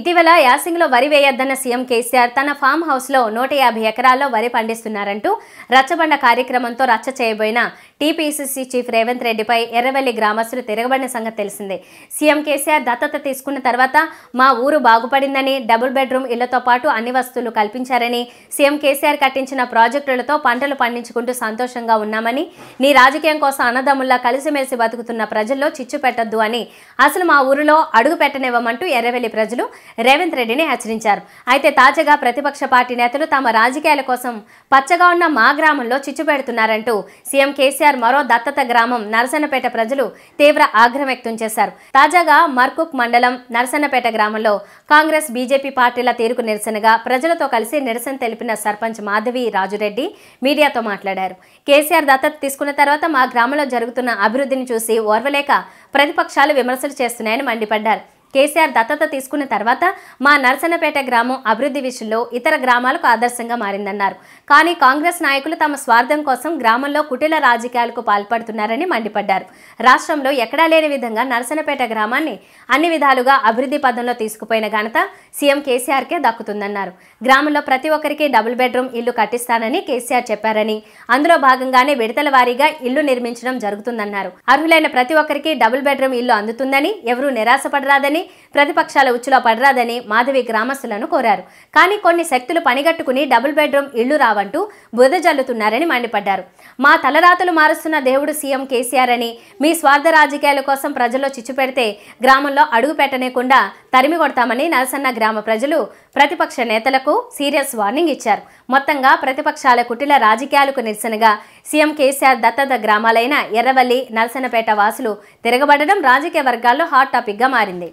ఇటీవల యాసింగ్లో వరి వేయొద్దన్న సీఎం కేసీఆర్ తన ఫామ్ హౌస్లో నూట యాభై ఎకరాల్లో వరి పండిస్తున్నారంటూ రచ్చబండ కార్యక్రమంతో రచ్చ చేయబోయిన టీపీసీసీ చీఫ్ రేవంత్ రెడ్డిపై ఎర్రవెల్లి గ్రామస్తులు తిరగబడిన సంగతి తెలిసిందే సీఎం కేసీఆర్ దత్తత తీసుకున్న తర్వాత మా ఊరు బాగుపడిందని డబుల్ బెడ్రూమ్ ఇళ్లతో పాటు అన్ని వస్తువులు కల్పించారని సీఎం కేసీఆర్ కట్టించిన ప్రాజెక్టులతో పంటలు పండించుకుంటూ సంతోషంగా ఉన్నామని నీ రాజకీయం కోసం అన్నదమ్ముల్లా కలిసిమెలిసి బతుకుతున్న ప్రజల్లో చిచ్చు పెట్టద్దు అని అసలు మా ఊరిలో అడుగు పెట్టనివ్వమంటూ ఎర్రవెల్లి ప్రజలు రేవంత్ రెడ్డిని హెచ్చరించారు అయితే తాజాగా ప్రతిపక్ష పార్టీ నేతలు తమ రాజకీయాల కోసం పచ్చగా ఉన్న మా గ్రామంలో చిచ్చుపెడుతున్నారంటూ సీఎం కేసీఆర్ మరో దత్తత గ్రామం నరసన్నపేట ప్రజలు తీవ్ర ఆగ్రహం వ్యక్తం చేశారు తాజాగా మర్కుక్ మండలం నరసన్నపేట గ్రామంలో కాంగ్రెస్ బీజేపీ పార్టీల తీరుకు నిరసనగా ప్రజలతో కలిసి నిరసన తెలిపిన సర్పంచ్ మాధవి రాజురెడ్డి మీడియాతో మాట్లాడారు కేసీఆర్ దత్తత తీసుకున్న తర్వాత మా గ్రామంలో జరుగుతున్న అభివృద్ధిని చూసి ఓర్వలేక ప్రతిపక్షాలు విమర్శలు చేస్తున్నాయని మండిపడ్డారు కేసీఆర్ దత్తత తీసుకున్న తర్వాత మా నరసన్నపేట గ్రామం అభివృద్ధి విషయంలో ఇతర గ్రామాలకు ఆదర్శంగా మారిందన్నారు కానీ కాంగ్రెస్ నాయకులు తమ స్వార్థం కోసం గ్రామంలో కుటిల రాజకీయాలకు పాల్పడుతున్నారని మండిపడ్డారు రాష్ట్రంలో ఎక్కడా లేని విధంగా నరసనపేట గ్రామాన్ని అన్ని విధాలుగా అభివృద్ధి పదంలో తీసుకుపోయిన ఘనత సీఎం కేసీఆర్కే దక్కుతుందన్నారు గ్రామంలో ప్రతి ఒక్కరికి డబుల్ బెడ్రూమ్ ఇల్లు కట్టిస్తానని కేసీఆర్ చెప్పారని అందులో భాగంగానే విడతల వారీగా ఇల్లు నిర్మించడం జరుగుతుందన్నారు అర్హులైన ప్రతి ఒక్కరికి డబుల్ బెడ్రూమ్ ఇల్లు అందుతుందని ఎవరూ నిరాశపడరాదని ప్రతిపక్షాల ఉచ్చులో పడరాదని మాధవి గ్రామస్తులను కోరారు కానీ కొన్ని శక్తులు పనిగట్టుకుని డబుల్ బెడ్రూమ్ ఇళ్లు రావంటూ బురద జల్లుతున్నారని మండిపడ్డారు మా తలరాతలు మారుస్తున్న దేవుడు సీఎం కేసీఆర్ అని మీ స్వార్థ రాజకీయాల కోసం ప్రజల్లో చిచ్చు పెడితే గ్రామంలో అడుగు పెట్టనేకుండా తరిమి కొడతామని నరసన్న గ్రామ ప్రజలు ప్రతిపక్ష నేతలకు సీరియస్ వార్నింగ్ ఇచ్చారు మొత్తంగా ప్రతిపక్షాల కుటిల రాజకీయాలకు నిరసనగా సీఎం కేసీఆర్ దత్తత గ్రామాలైన ఎర్రవల్లి నరసన్నపేట వాసులు తిరగబడడం రాజకీయ వర్గాల్లో హాట్ టాపిక్గా మారింది